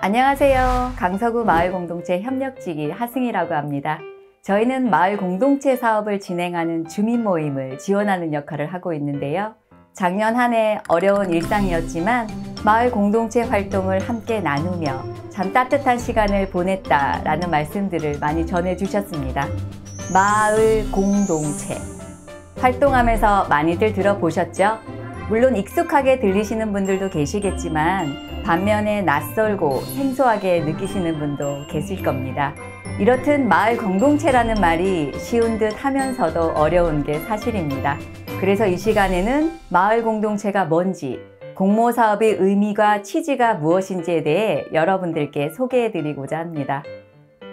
안녕하세요. 강서구 마을공동체 협력지기 하승이라고 합니다. 저희는 마을공동체 사업을 진행하는 주민 모임을 지원하는 역할을 하고 있는데요. 작년 한해 어려운 일상이었지만 마을 공동체 활동을 함께 나누며 참 따뜻한 시간을 보냈다라는 말씀들을 많이 전해주셨습니다. 마을 공동체 활동하면서 많이들 들어보셨죠? 물론 익숙하게 들리시는 분들도 계시겠지만 반면에 낯설고 생소하게 느끼시는 분도 계실 겁니다. 이렇듯 마을 공동체라는 말이 쉬운 듯 하면서도 어려운 게 사실입니다. 그래서 이 시간에는 마을 공동체가 뭔지, 공모 사업의 의미와 취지가 무엇인지에 대해 여러분들께 소개해 드리고자 합니다.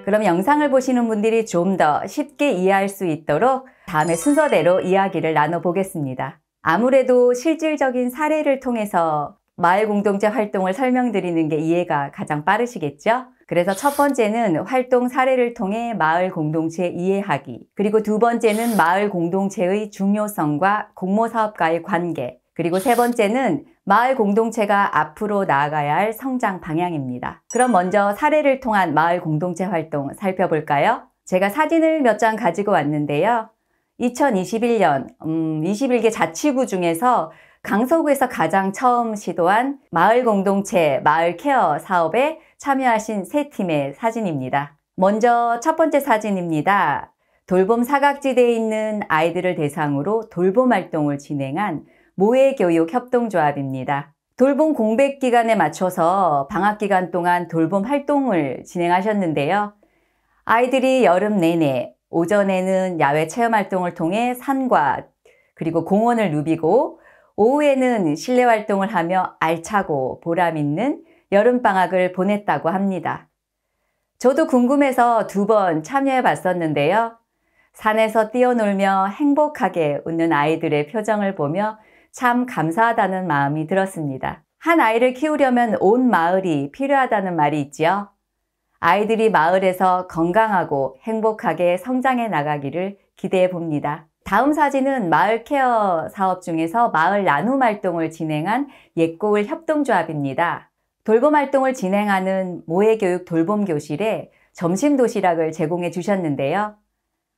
그럼 영상을 보시는 분들이 좀 더 쉽게 이해할 수 있도록 다음에 순서대로 이야기를 나눠보겠습니다. 아무래도 실질적인 사례를 통해서 마을 공동체 활동을 설명드리는 게 이해가 가장 빠르시겠죠? 그래서 첫 번째는 활동 사례를 통해 마을 공동체 이해하기, 그리고 두 번째는 마을 공동체의 중요성과 공모사업과의 관계, 그리고 세 번째는 마을 공동체가 앞으로 나아가야 할 성장 방향입니다. 그럼 먼저 사례를 통한 마을 공동체 활동 살펴볼까요? 제가 사진을 몇 장 가지고 왔는데요. 2021년 음, 21개 자치구 중에서 강서구에서 가장 처음 시도한 마을 공동체 마을 케어 사업에 참여하신 세 팀의 사진입니다. 먼저 첫 번째 사진입니다. 돌봄 사각지대에 있는 아이들을 대상으로 돌봄 활동을 진행한 모해교육협동조합입니다. 돌봄 공백 기간에 맞춰서 방학 기간 동안 돌봄 활동을 진행하셨는데요. 아이들이 여름 내내 오전에는 야외 체험 활동을 통해 산과 그리고 공원을 누비고 오후에는 실내 활동을 하며 알차고 보람 있는 여름방학을 보냈다고 합니다. 저도 궁금해서 두 번 참여해 봤었는데요. 산에서 뛰어놀며 행복하게 웃는 아이들의 표정을 보며 참 감사하다는 마음이 들었습니다. 한 아이를 키우려면 온 마을이 필요하다는 말이 있지요. 아이들이 마을에서 건강하고 행복하게 성장해 나가기를 기대해 봅니다. 다음 사진은 마을 케어 사업 중에서 마을 나눔 활동을 진행한 옛고을 협동조합입니다. 돌봄 활동을 진행하는 모해교육 돌봄 교실에 점심 도시락을 제공해 주셨는데요.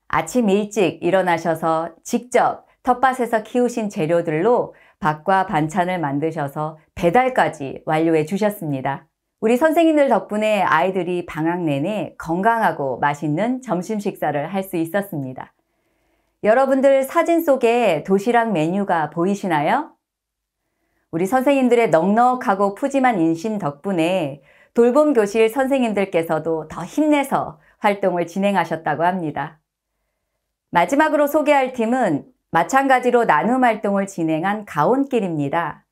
아침 일찍 일어나셔서 직접 텃밭에서 키우신 재료들로 밥과 반찬을 만드셔서 배달까지 완료해 주셨습니다. 우리 선생님들 덕분에 아이들이 방학 내내 건강하고 맛있는 점심 식사를 할 수 있었습니다. 여러분들 사진 속에 도시락 메뉴가 보이시나요? 우리 선생님들의 넉넉하고 푸짐한 인신 덕분에 돌봄 교실 선생님들께서도 더 힘내서 활동을 진행하셨다고 합니다. 마지막으로 소개할 팀은 마찬가지로 나눔 활동을 진행한 가온길입니다.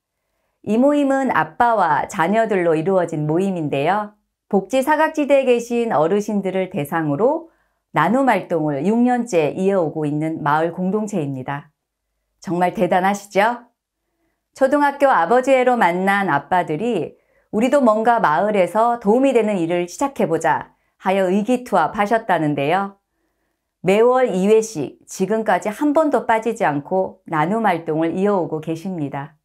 이 모임은 아빠와 자녀들로 이루어진 모임인데요. 복지 사각지대에 계신 어르신들을 대상으로 나눔 활동을 6년째 이어오고 있는 마을 공동체입니다. 정말 대단하시죠? 초등학교 아버지애로 만난 아빠들이 우리도 뭔가 마을에서 도움이 되는 일을 시작해보자 하여 의기투합하셨다는데요. 매월 2회씩 지금까지 한 번도 빠지지 않고 나눔 활동을 이어오고 계십니다.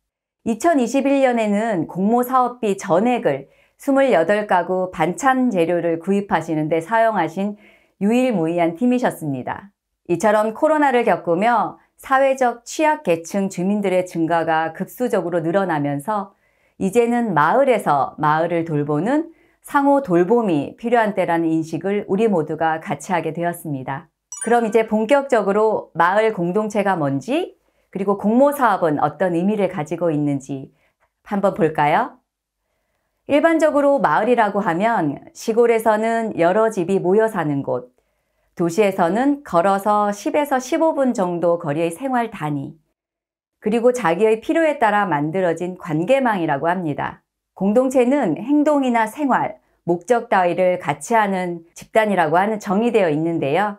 2021년에는 공모 사업비 전액을 28가구 반찬 재료를 구입하시는데 사용하신 유일무이한 팀이셨습니다. 이처럼 코로나를 겪으며 사회적 취약계층 주민들의 증가가 급수적으로 늘어나면서 이제는 마을에서 마을을 돌보는 상호 돌봄이 필요한 때라는 인식을 우리 모두가 같이 하게 되었습니다. 그럼 이제 본격적으로 마을 공동체가 뭔지 그리고 공모 사업은 어떤 의미를 가지고 있는지 한번 볼까요? 일반적으로 마을이라고 하면 시골에서는 여러 집이 모여 사는 곳, 도시에서는 걸어서 10에서 15분 정도 거리의 생활 단위, 그리고 자기의 필요에 따라 만들어진 관계망이라고 합니다. 공동체는 행동이나 생활, 목적 따위를 같이 하는 집단이라고 하는 정의되어 있는데요.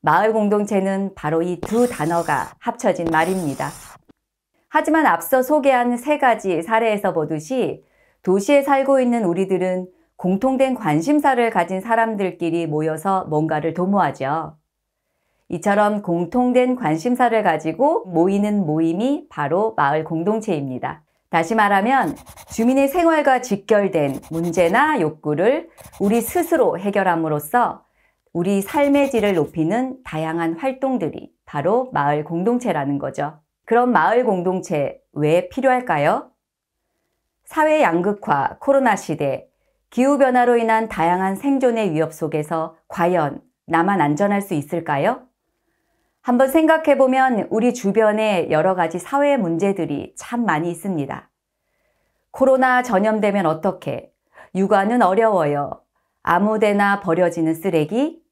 마을 공동체는 바로 이 두 단어가 합쳐진 말입니다. 하지만 앞서 소개한 세 가지 사례에서 보듯이 도시에 살고 있는 우리들은 공통된 관심사를 가진 사람들끼리 모여서 뭔가를 도모하죠. 이처럼 공통된 관심사를 가지고 모이는 모임이 바로 마을 공동체입니다. 다시 말하면 주민의 생활과 직결된 문제나 욕구를 우리 스스로 해결함으로써 우리 삶의 질을 높이는 다양한 활동들이 바로 마을 공동체라는 거죠. 그럼 마을 공동체 왜 필요할까요? 사회 양극화, 코로나 시대, 기후변화로 인한 다양한 생존의 위협 속에서 과연 나만 안전할 수 있을까요? 한번 생각해보면 우리 주변에 여러 가지 사회 문제들이 참 많이 있습니다. 코로나 전염되면 어떻게? 육아는 어려워요. 아무데나 버려지는 쓰레기?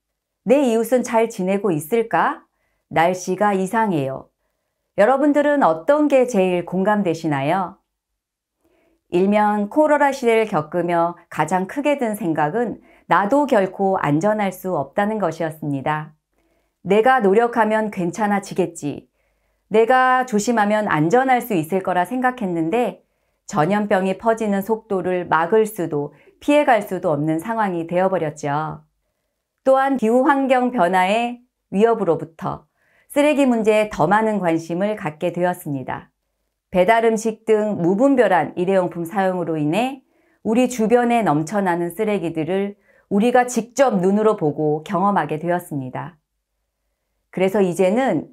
내 이웃은 잘 지내고 있을까? 날씨가 이상해요. 여러분들은 어떤 게 제일 공감되시나요? 일면 코로나 시대를 겪으며 가장 크게 든 생각은 나도 결코 안전할 수 없다는 것이었습니다. 내가 노력하면 괜찮아지겠지. 내가 조심하면 안전할 수 있을 거라 생각했는데 전염병이 퍼지는 속도를 막을 수도 피해갈 수도 없는 상황이 되어버렸죠. 또한 기후 환경 변화의 위협으로부터 쓰레기 문제에 더 많은 관심을 갖게 되었습니다. 배달음식 등 무분별한 일회용품 사용으로 인해 우리 주변에 넘쳐나는 쓰레기들을 우리가 직접 눈으로 보고 경험하게 되었습니다. 그래서 이제는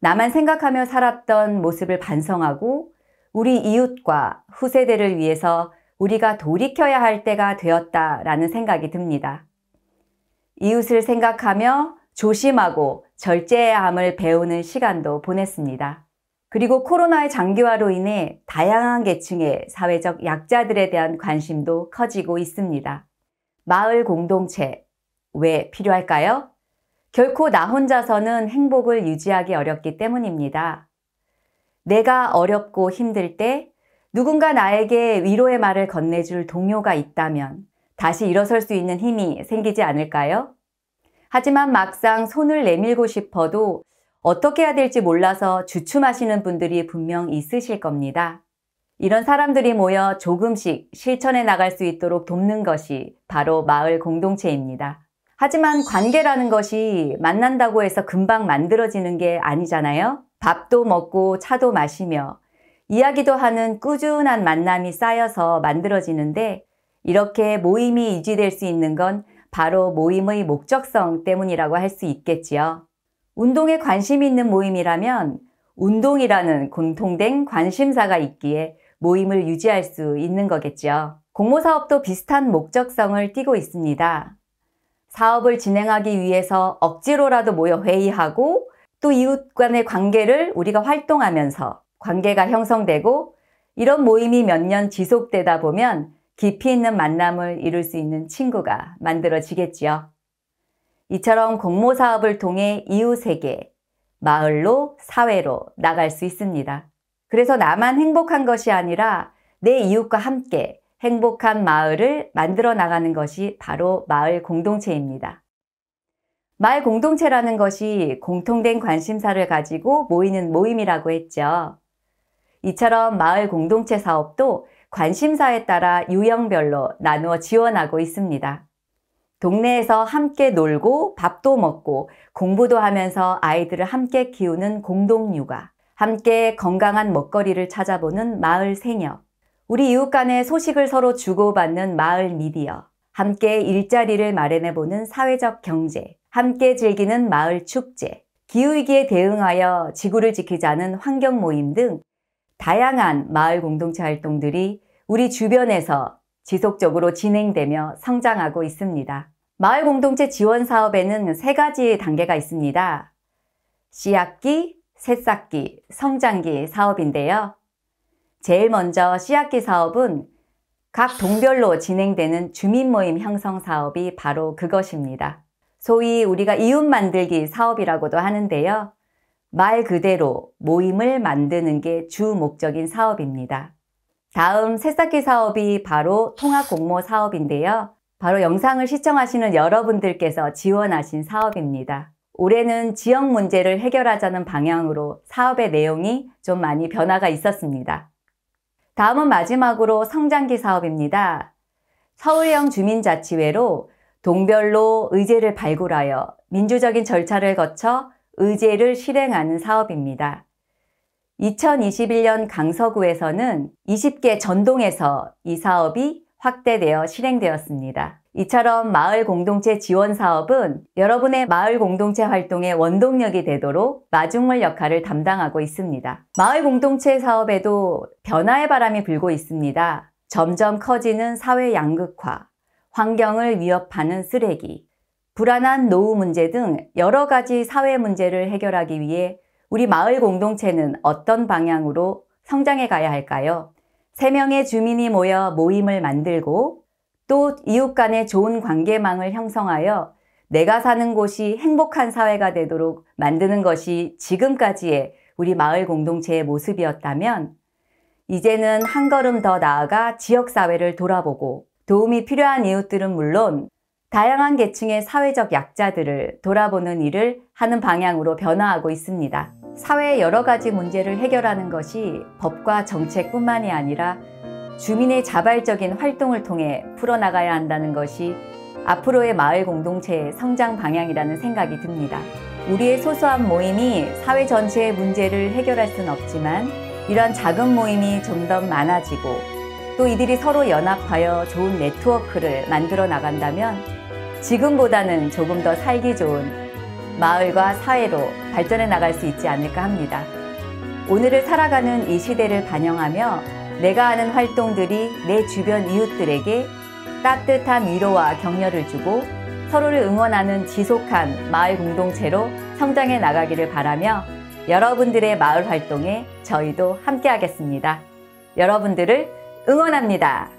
나만 생각하며 살았던 모습을 반성하고 우리 이웃과 후세대를 위해서 우리가 돌이켜야 할 때가 되었다라는 생각이 듭니다. 이웃을 생각하며 조심하고 절제해야 함을 배우는 시간도 보냈습니다. 그리고 코로나의 장기화로 인해 다양한 계층의 사회적 약자들에 대한 관심도 커지고 있습니다. 마을 공동체. 왜 필요할까요? 결코 나 혼자서는 행복을 유지하기 어렵기 때문입니다. 내가 어렵고 힘들 때 누군가 나에게 위로의 말을 건네줄 동료가 있다면 다시 일어설 수 있는 힘이 생기지 않을까요? 하지만 막상 손을 내밀고 싶어도 어떻게 해야 될지 몰라서 주춤하시는 분들이 분명 있으실 겁니다. 이런 사람들이 모여 조금씩 실천해 나갈 수 있도록 돕는 것이 바로 마을 공동체입니다. 하지만 관계라는 것이 만난다고 해서 금방 만들어지는 게 아니잖아요. 밥도 먹고 차도 마시며 이야기도 하는 꾸준한 만남이 쌓여서 만들어지는데 이렇게 모임이 유지될 수 있는 건 바로 모임의 목적성 때문이라고 할 수 있겠지요. 운동에 관심 있는 모임이라면 운동이라는 공통된 관심사가 있기에 모임을 유지할 수 있는 거겠죠 공모사업도 비슷한 목적성을 띠고 있습니다. 사업을 진행하기 위해서 억지로라도 모여 회의하고 또 이웃 간의 관계를 우리가 활동하면서 관계가 형성되고 이런 모임이 몇 년 지속되다 보면 깊이 있는 만남을 이룰 수 있는 친구가 만들어지겠지요. 이처럼 공모사업을 통해 이웃에게 마을로 사회로 나갈 수 있습니다. 그래서 나만 행복한 것이 아니라 내 이웃과 함께 행복한 마을을 만들어 나가는 것이 바로 마을 공동체입니다. 마을 공동체라는 것이 공통된 관심사를 가지고 모이는 모임이라고 했죠. 이처럼 마을 공동체 사업도 관심사에 따라 유형별로 나누어 지원하고 있습니다. 동네에서 함께 놀고 밥도 먹고 공부도 하면서 아이들을 함께 키우는 공동육아, 함께 건강한 먹거리를 찾아보는 마을 생역, 우리 이웃 간의 소식을 서로 주고받는 마을 미디어, 함께 일자리를 마련해보는 사회적 경제, 함께 즐기는 마을 축제, 기후위기에 대응하여 지구를 지키자는 환경 모임 등 다양한 마을 공동체 활동들이 우리 주변에서 지속적으로 진행되며 성장하고 있습니다. 마을 공동체 지원 사업에는 세 가지 단계가 있습니다. 씨앗기, 새싹기, 성장기 사업인데요. 제일 먼저 씨앗기 사업은 각 동별로 진행되는 주민 모임 형성 사업이 바로 그것입니다. 소위 우리가 이웃 만들기 사업이라고도 하는데요. 말 그대로 모임을 만드는 게주 목적인 사업입니다. 다음 새싹기 사업이 바로 통합 공모 사업인데요. 바로 영상을 시청하시는 여러분들께서 지원하신 사업입니다. 올해는 지역 문제를 해결하자는 방향으로 사업의 내용이 좀 많이 변화가 있었습니다. 다음은 마지막으로 성장기 사업입니다. 서울형 주민자치회로 동별로 의제를 발굴하여 민주적인 절차를 거쳐 의제를 실행하는 사업입니다. 2021년 강서구에서는 20개 전동에서 이 사업이 확대되어 실행되었습니다. 이처럼 마을 공동체 지원 사업은 여러분의 마을 공동체 활동의 원동력이 되도록 마중물 역할을 담당하고 있습니다. 마을 공동체 사업에도 변화의 바람이 불고 있습니다. 점점 커지는 사회 양극화, 환경을 위협하는 쓰레기, 불안한 노후 문제 등 여러 가지 사회 문제를 해결하기 위해 우리 마을 공동체는 어떤 방향으로 성장해 가야 할까요? 3명의 주민이 모여 모임을 만들고 또 이웃 간의 좋은 관계망을 형성하여 내가 사는 곳이 행복한 사회가 되도록 만드는 것이 지금까지의 우리 마을 공동체의 모습이었다면 이제는 한 걸음 더 나아가 지역사회를 돌아보고 도움이 필요한 이웃들은 물론 다양한 계층의 사회적 약자들을 돌아보는 일을 하는 방향으로 변화하고 있습니다. 사회의 여러 가지 문제를 해결하는 것이 법과 정책뿐만이 아니라 주민의 자발적인 활동을 통해 풀어나가야 한다는 것이 앞으로의 마을 공동체의 성장 방향이라는 생각이 듭니다. 우리의 소소한 모임이 사회 전체의 문제를 해결할 수는 없지만 이런 작은 모임이 좀 더 많아지고 또 이들이 서로 연합하여 좋은 네트워크를 만들어 나간다면 지금보다는 조금 더 살기 좋은 마을과 사회로 발전해 나갈 수 있지 않을까 합니다. 오늘을 살아가는 이 시대를 반영하며 내가 하는 활동들이 내 주변 이웃들에게 따뜻한 위로와 격려를 주고 서로를 응원하는 지속한 마을 공동체로 성장해 나가기를 바라며 여러분들의 마을 활동에 저희도 함께하겠습니다. 여러분들을 응원합니다.